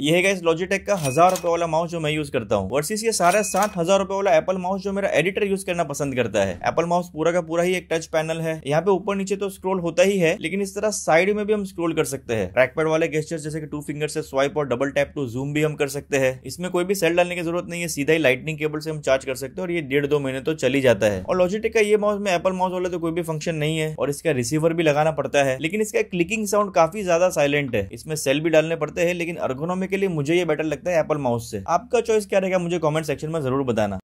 ये है इस लॉजिटेक का हज़ार रुपए वाला माउस जो मैं यूज़ करता हूँ वर्सेस ये सारा सात हज़ार रुपए वाला एप्पल माउस जो मेरा एडिटर यूज़ करना पसंद करता है एप्पल माउस पूरा का पूरा ही एक टच पैनल है यहाँ पे ऊपर नीचे तो स्क्रोल होता ही है लेकिन इस तरह साइड में भी हम स्क्रोल कर सकते हैं ट्रैकपैड वाले गेस्टर जैसे कि टू फिंगर से स्वाइप और डबल टैप टू जूम भी हम कर सकते हैं इसमें कोई भी सेल डालने की जरूरत नहीं है सीधा ही लाइटनिंग केबल से हम चार्ज कर सकते हैं और ये डेढ़ दो महीने तो चली जाता है और लॉजिटेक का ये माउस में एप्पल माउस वाले तो कोई भी फंक्शन नहीं है और इसका रिसीवर भी लगाना पड़ता है लेकिन इसका क्लिकिंग साउंड काफी ज्यादा साइलेंट है इसमें सेल भी डालने पड़ते हैं लेकिन अर्गोनॉमिक के लिए मुझे ये बेटर लगता है एप्पल माउस से आपका चॉइस क्या रहेगा मुझे कॉमेंट सेक्शन में जरूर बताना